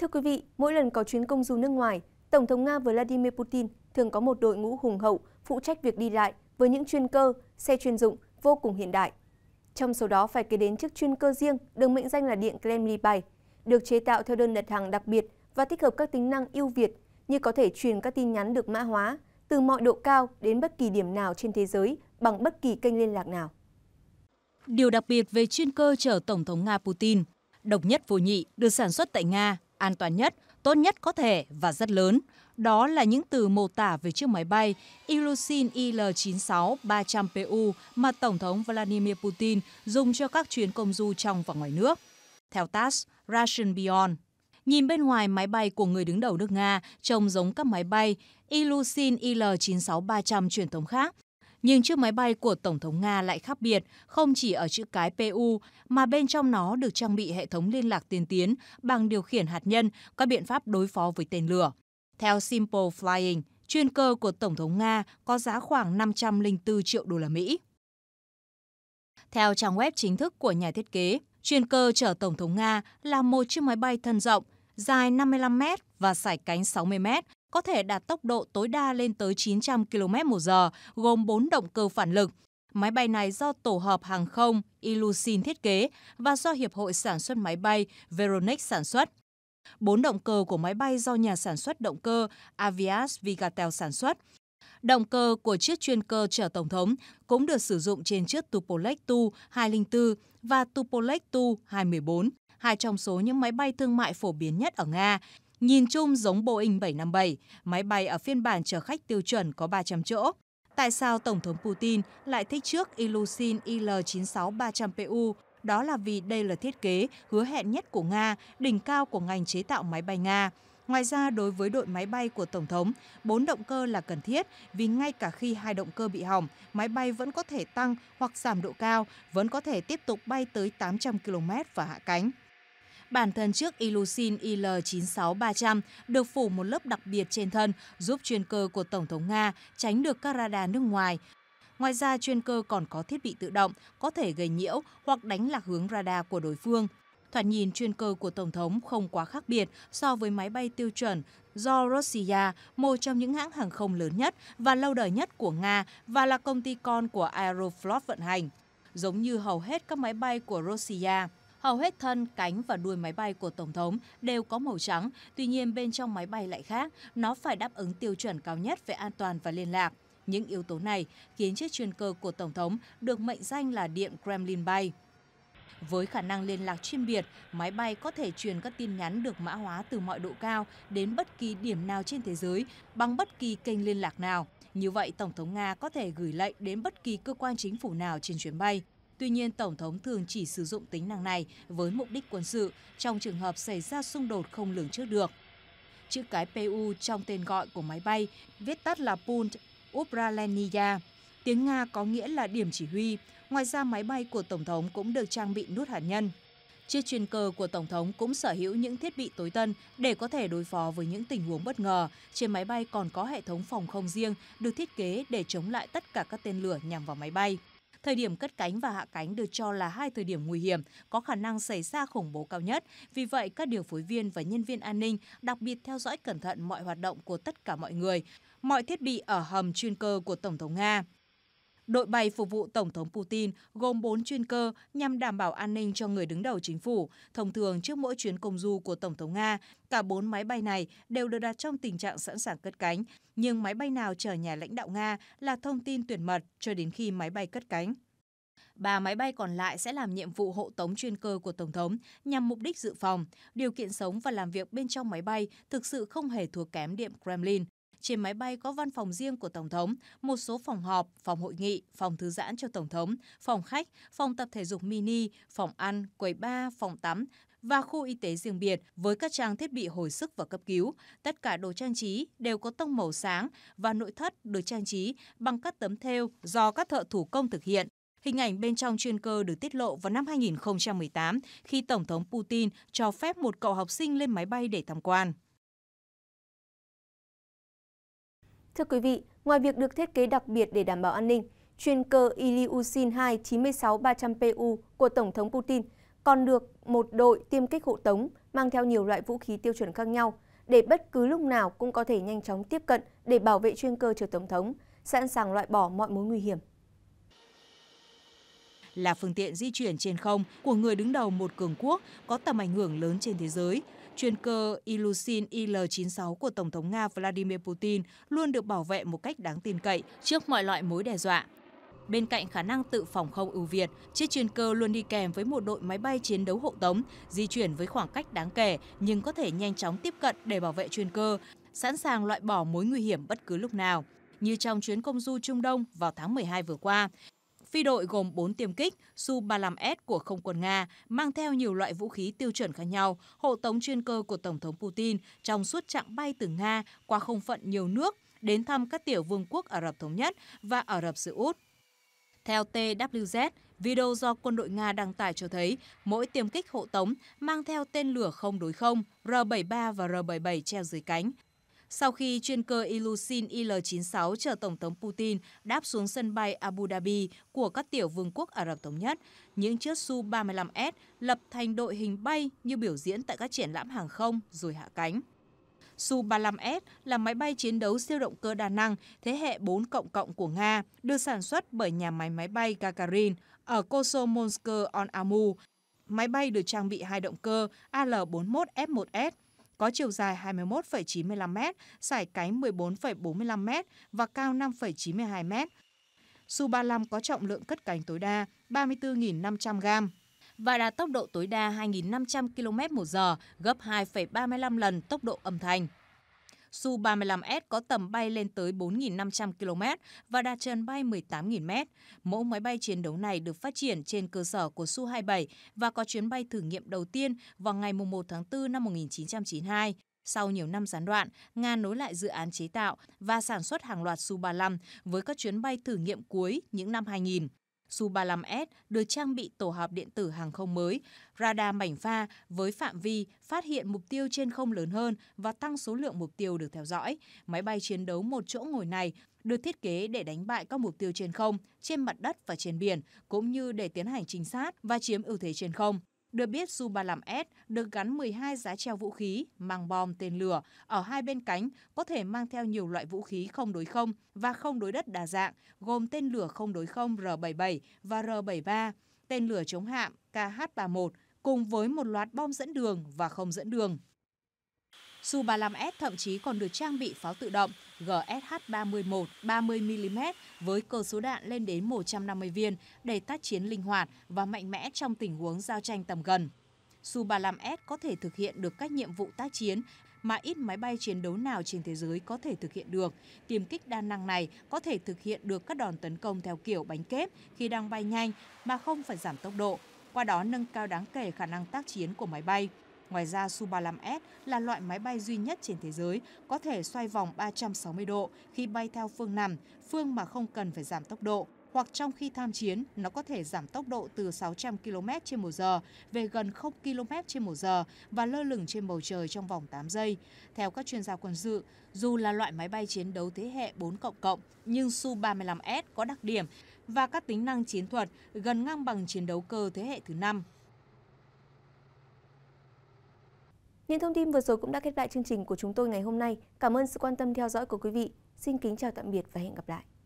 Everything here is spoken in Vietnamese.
Thưa quý vị, mỗi lần có chuyến công du nước ngoài, Tổng thống Nga Vladimir Putin thường có một đội ngũ hùng hậu phụ trách việc đi lại với những chuyên cơ, xe chuyên dụng vô cùng hiện đại. Trong số đó phải kể đến chiếc chuyên cơ riêng được mệnh danh là Điện Kremlin bay được chế tạo theo đơn đặt hàng đặc biệt và tích hợp các tính năng ưu việt như có thể truyền các tin nhắn được mã hóa từ mọi độ cao đến bất kỳ điểm nào trên thế giới bằng bất kỳ kênh liên lạc nào. Điều đặc biệt về chuyên cơ chở Tổng thống Nga Putin, độc nhất vô nhị, được sản xuất tại Nga an toàn nhất, tốt nhất có thể và rất lớn. Đó là những từ mô tả về chiếc máy bay Ilusin Il-96 300PU mà Tổng thống Vladimir Putin dùng cho các chuyến công du trong và ngoài nước. Theo TASS, Russian Beyond, nhìn bên ngoài máy bay của người đứng đầu nước Nga trông giống các máy bay Ilusin Il-96 300 truyền thống khác nhưng chiếc máy bay của Tổng thống Nga lại khác biệt, không chỉ ở chữ cái PU, mà bên trong nó được trang bị hệ thống liên lạc tiên tiến bằng điều khiển hạt nhân, các biện pháp đối phó với tên lửa. Theo Simple Flying, chuyên cơ của Tổng thống Nga có giá khoảng 504 triệu đô la Mỹ. Theo trang web chính thức của nhà thiết kế, chuyên cơ chở Tổng thống Nga là một chiếc máy bay thân rộng, dài 55 mét và sải cánh 60 mét, có thể đạt tốc độ tối đa lên tới 900 km h gồm 4 động cơ phản lực. Máy bay này do tổ hợp hàng không Ilusin thiết kế và do Hiệp hội Sản xuất Máy bay Veronix sản xuất. Bốn động cơ của máy bay do nhà sản xuất động cơ Avias Vigatel sản xuất. Động cơ của chiếc chuyên cơ chở Tổng thống cũng được sử dụng trên chiếc Tupolev Tu-204 và Tupolev Tu-214, hai trong số những máy bay thương mại phổ biến nhất ở Nga, Nhìn chung giống Boeing 757, máy bay ở phiên bản chở khách tiêu chuẩn có 300 chỗ. Tại sao Tổng thống Putin lại thích trước ilusin Il-96-300PU? Đó là vì đây là thiết kế hứa hẹn nhất của Nga, đỉnh cao của ngành chế tạo máy bay Nga. Ngoài ra, đối với đội máy bay của Tổng thống, bốn động cơ là cần thiết vì ngay cả khi hai động cơ bị hỏng, máy bay vẫn có thể tăng hoặc giảm độ cao, vẫn có thể tiếp tục bay tới 800 km và hạ cánh. Bản thân chiếc Ilusin IL-96-300 được phủ một lớp đặc biệt trên thân giúp chuyên cơ của Tổng thống Nga tránh được các radar nước ngoài. Ngoài ra, chuyên cơ còn có thiết bị tự động, có thể gây nhiễu hoặc đánh lạc hướng radar của đối phương. Thoạt nhìn, chuyên cơ của Tổng thống không quá khác biệt so với máy bay tiêu chuẩn do Rossiya, một trong những hãng hàng không lớn nhất và lâu đời nhất của Nga và là công ty con của Aeroflot vận hành, giống như hầu hết các máy bay của Rossiya. Hầu hết thân, cánh và đuôi máy bay của Tổng thống đều có màu trắng, tuy nhiên bên trong máy bay lại khác, nó phải đáp ứng tiêu chuẩn cao nhất về an toàn và liên lạc. Những yếu tố này khiến chiếc chuyên cơ của Tổng thống được mệnh danh là Điện Kremlin bay. Với khả năng liên lạc chuyên biệt, máy bay có thể truyền các tin nhắn được mã hóa từ mọi độ cao đến bất kỳ điểm nào trên thế giới bằng bất kỳ kênh liên lạc nào. Như vậy, Tổng thống Nga có thể gửi lệnh đến bất kỳ cơ quan chính phủ nào trên chuyến bay. Tuy nhiên, Tổng thống thường chỉ sử dụng tính năng này với mục đích quân sự trong trường hợp xảy ra xung đột không lường trước được. Chữ cái PU trong tên gọi của máy bay, viết tắt là Punt Upralenia, tiếng Nga có nghĩa là điểm chỉ huy. Ngoài ra, máy bay của Tổng thống cũng được trang bị nút hạt nhân. Chiếc chuyên cơ của Tổng thống cũng sở hữu những thiết bị tối tân để có thể đối phó với những tình huống bất ngờ. Trên máy bay còn có hệ thống phòng không riêng được thiết kế để chống lại tất cả các tên lửa nhằm vào máy bay. Thời điểm cất cánh và hạ cánh được cho là hai thời điểm nguy hiểm, có khả năng xảy ra khủng bố cao nhất. Vì vậy, các điều phối viên và nhân viên an ninh đặc biệt theo dõi cẩn thận mọi hoạt động của tất cả mọi người, mọi thiết bị ở hầm chuyên cơ của Tổng thống Nga. Đội bay phục vụ Tổng thống Putin gồm 4 chuyên cơ nhằm đảm bảo an ninh cho người đứng đầu chính phủ. Thông thường trước mỗi chuyến công du của Tổng thống Nga, cả 4 máy bay này đều được đặt trong tình trạng sẵn sàng cất cánh. Nhưng máy bay nào chở nhà lãnh đạo Nga là thông tin tuyệt mật cho đến khi máy bay cất cánh. Ba máy bay còn lại sẽ làm nhiệm vụ hộ tống chuyên cơ của Tổng thống nhằm mục đích dự phòng. Điều kiện sống và làm việc bên trong máy bay thực sự không hề thua kém điện Kremlin trên máy bay có văn phòng riêng của Tổng thống, một số phòng họp, phòng hội nghị, phòng thư giãn cho Tổng thống, phòng khách, phòng tập thể dục mini, phòng ăn, quầy bar, phòng tắm và khu y tế riêng biệt với các trang thiết bị hồi sức và cấp cứu. Tất cả đồ trang trí đều có tông màu sáng và nội thất được trang trí bằng các tấm thêu do các thợ thủ công thực hiện. Hình ảnh bên trong chuyên cơ được tiết lộ vào năm 2018 khi Tổng thống Putin cho phép một cậu học sinh lên máy bay để tham quan. Thưa quý vị, ngoài việc được thiết kế đặc biệt để đảm bảo an ninh, chuyên cơ Ilyushin 2 300 pu của Tổng thống Putin còn được một đội tiêm kích hộ tống mang theo nhiều loại vũ khí tiêu chuẩn khác nhau để bất cứ lúc nào cũng có thể nhanh chóng tiếp cận để bảo vệ chuyên cơ chờ Tổng thống, sẵn sàng loại bỏ mọi mối nguy hiểm là phương tiện di chuyển trên không của người đứng đầu một cường quốc có tầm ảnh hưởng lớn trên thế giới chuyên cơ Ilusin Il-96 của Tổng thống Nga Vladimir Putin luôn được bảo vệ một cách đáng tin cậy trước mọi loại mối đe dọa. Bên cạnh khả năng tự phòng không ưu việt, chiếc chuyên cơ luôn đi kèm với một đội máy bay chiến đấu hộ tống, di chuyển với khoảng cách đáng kể nhưng có thể nhanh chóng tiếp cận để bảo vệ chuyên cơ, sẵn sàng loại bỏ mối nguy hiểm bất cứ lúc nào. Như trong chuyến công du Trung Đông vào tháng 12 vừa qua, Phi đội gồm 4 tiêm kích Su-35S của không quân Nga mang theo nhiều loại vũ khí tiêu chuẩn khác nhau, hộ tống chuyên cơ của Tổng thống Putin trong suốt chặng bay từ Nga qua không phận nhiều nước đến thăm các tiểu vương quốc Ả Rập Thống Nhất và Ả Rập Xê Út. Theo TWZ, video do quân đội Nga đăng tải cho thấy mỗi tiêm kích hộ tống mang theo tên lửa không đối không R-73 và R-77 treo dưới cánh, sau khi chuyên cơ Ilusin Il-96 chờ Tổng thống Putin đáp xuống sân bay Abu Dhabi của các tiểu vương quốc Ả Rập Thống Nhất. Những chiếc Su-35S lập thành đội hình bay như biểu diễn tại các triển lãm hàng không rồi hạ cánh. Su-35S là máy bay chiến đấu siêu động cơ đa năng thế hệ 4 cộng cộng của Nga, được sản xuất bởi nhà máy máy bay Gagarin ở Kosomonsk on amur Máy bay được trang bị hai động cơ AL-41F1S có chiều dài 21,95 m, sải cánh 14,45 m và cao 5,92 m. Su-35 có trọng lượng cất cánh tối đa 34.500 g và đạt tốc độ tối đa 2.500 km/h, gấp 2,35 lần tốc độ âm thanh. Su-35S có tầm bay lên tới 4.500 km và đạt trần bay 18.000 m. Mẫu máy bay chiến đấu này được phát triển trên cơ sở của Su-27 và có chuyến bay thử nghiệm đầu tiên vào ngày 1 tháng 4 năm 1992. Sau nhiều năm gián đoạn, Nga nối lại dự án chế tạo và sản xuất hàng loạt Su-35 với các chuyến bay thử nghiệm cuối những năm 2000. Su-35S được trang bị tổ hợp điện tử hàng không mới, radar mảnh pha với phạm vi phát hiện mục tiêu trên không lớn hơn và tăng số lượng mục tiêu được theo dõi. Máy bay chiến đấu một chỗ ngồi này được thiết kế để đánh bại các mục tiêu trên không, trên mặt đất và trên biển, cũng như để tiến hành trinh sát và chiếm ưu thế trên không. Được biết Su-35S được gắn 12 giá treo vũ khí, mang bom tên lửa ở hai bên cánh, có thể mang theo nhiều loại vũ khí không đối không và không đối đất đa dạng, gồm tên lửa không đối không R-77 và R-73, tên lửa chống hạm KH-31 cùng với một loạt bom dẫn đường và không dẫn đường. Su-35S thậm chí còn được trang bị pháo tự động GSH-31 30mm với cơ số đạn lên đến 150 viên để tác chiến linh hoạt và mạnh mẽ trong tình huống giao tranh tầm gần. Su-35S có thể thực hiện được các nhiệm vụ tác chiến mà ít máy bay chiến đấu nào trên thế giới có thể thực hiện được. Tiềm kích đa năng này có thể thực hiện được các đòn tấn công theo kiểu bánh kép khi đang bay nhanh mà không phải giảm tốc độ, qua đó nâng cao đáng kể khả năng tác chiến của máy bay. Ngoài ra, Su-35S là loại máy bay duy nhất trên thế giới có thể xoay vòng 360 độ khi bay theo phương nằm, phương mà không cần phải giảm tốc độ hoặc trong khi tham chiến, nó có thể giảm tốc độ từ 600 km trên 1 giờ về gần 0 km trên 1 giờ và lơ lửng trên bầu trời trong vòng 8 giây. Theo các chuyên gia quân sự, dù là loại máy bay chiến đấu thế hệ 4 cộng cộng, nhưng Su-35S có đặc điểm và các tính năng chiến thuật gần ngang bằng chiến đấu cơ thế hệ thứ 5. Những thông tin vừa rồi cũng đã kết lại chương trình của chúng tôi ngày hôm nay. Cảm ơn sự quan tâm theo dõi của quý vị. Xin kính chào tạm biệt và hẹn gặp lại.